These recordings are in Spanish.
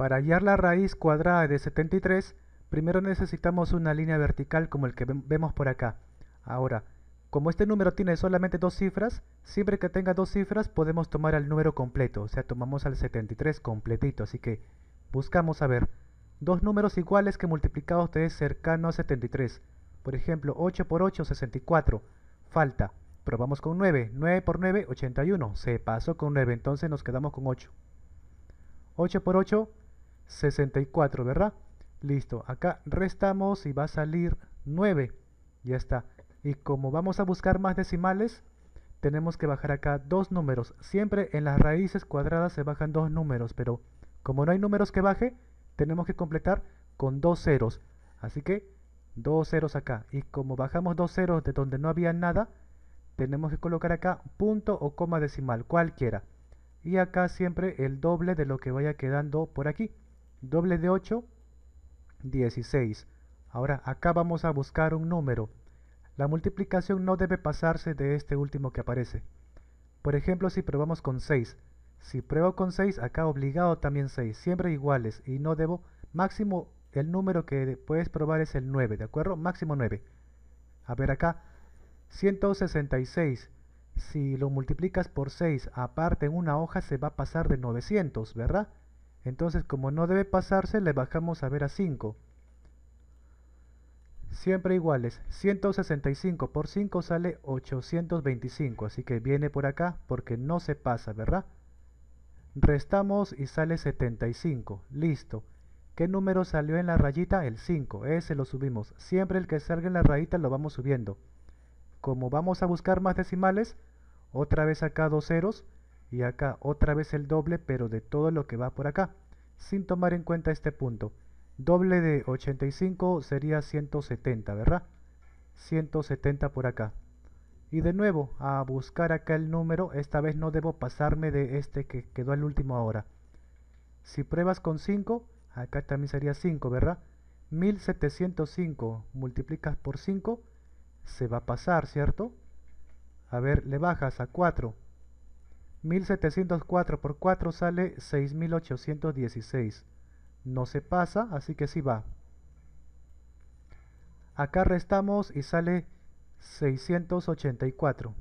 Para hallar la raíz cuadrada de 73, primero necesitamos una línea vertical como el que vemos por acá. Ahora, como este número tiene solamente dos cifras, siempre que tenga dos cifras podemos tomar el número completo, o sea, tomamos al 73 completito, así que buscamos a ver, dos números iguales que multiplicados te cercano a 73. Por ejemplo, 8 por 8, 64. Falta. Probamos con 9. 9 por 9, 81. Se pasó con 9, entonces nos quedamos con 8. 8 por 8, 64, ¿verdad? Listo, acá restamos y va a salir 9. Ya está. Y como vamos a buscar más decimales, tenemos que bajar acá dos números. Siempre en las raíces cuadradas se bajan dos números, pero como no hay números que baje, tenemos que completar con dos ceros. Así que dos ceros acá. Y como bajamos dos ceros de donde no había nada, tenemos que colocar acá punto o coma decimal, cualquiera. Y acá siempre el doble de lo que vaya quedando por aquí. Doble de 8, 16. Ahora acá vamos a buscar un número. La multiplicación no debe pasarse de este último que aparece. Por ejemplo, si probamos con 6. Si pruebo con 6, acá obligado también 6. Siempre iguales y no debo... Máximo, el número que puedes probar es el 9, ¿de acuerdo? Máximo 9. A ver acá. 166. Si lo multiplicas por 6, aparte en una hoja, se va a pasar de 900, ¿verdad? Entonces, como no debe pasarse, le bajamos a ver a 5. Siempre iguales, 165 por 5 sale 825, así que viene por acá porque no se pasa, ¿verdad? Restamos y sale 75, listo. ¿Qué número salió en la rayita? El 5, ese lo subimos. Siempre el que salga en la rayita lo vamos subiendo. Como vamos a buscar más decimales, otra vez acá dos ceros, y acá otra vez el doble pero de todo lo que va por acá, sin tomar en cuenta este punto. Doble de 85 sería 170, ¿verdad? 170 por acá. Y de nuevo, a buscar acá el número, esta vez no debo pasarme de este que quedó al último ahora. Si pruebas con 5, acá también sería 5, ¿verdad? 1705 multiplicas por 5, se va a pasar, ¿cierto? A ver, le bajas a 4, 1704 por 4 sale 6816. No se pasa, así que sí va. Acá restamos y sale 684.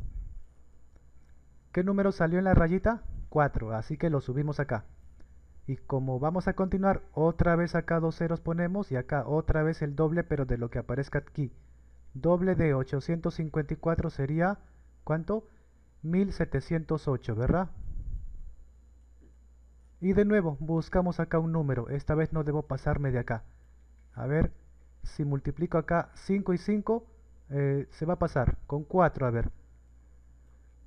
¿Qué número salió en la rayita? 4, así que lo subimos acá. Y como vamos a continuar, otra vez acá dos ceros ponemos y acá otra vez el doble, pero de lo que aparezca aquí. Doble de 854 sería, ¿cuánto? 1708, ¿verdad? Y de nuevo, buscamos acá un número. Esta vez no debo pasarme de acá. A ver, si multiplico acá 5 y 5, eh, se va a pasar con 4, a ver.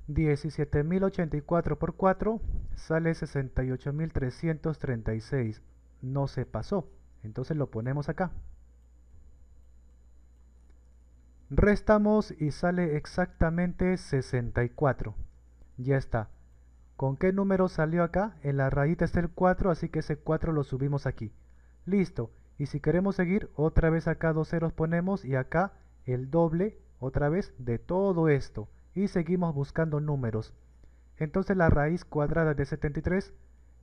17.084 por 4 sale 68.336. No se pasó. Entonces lo ponemos acá. Restamos y sale exactamente 64. Ya está. ¿Con qué número salió acá? En la raíz está el 4, así que ese 4 lo subimos aquí. Listo. Y si queremos seguir, otra vez acá dos ceros ponemos y acá el doble, otra vez, de todo esto. Y seguimos buscando números. Entonces la raíz cuadrada de 73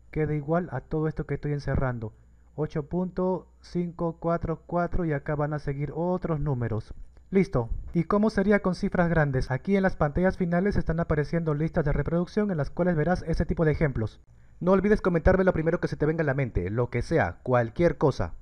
queda igual a todo esto que estoy encerrando. 8.544 y acá van a seguir otros números. Listo. ¿Y cómo sería con cifras grandes? Aquí en las pantallas finales están apareciendo listas de reproducción en las cuales verás este tipo de ejemplos. No olvides comentarme lo primero que se te venga a la mente, lo que sea, cualquier cosa.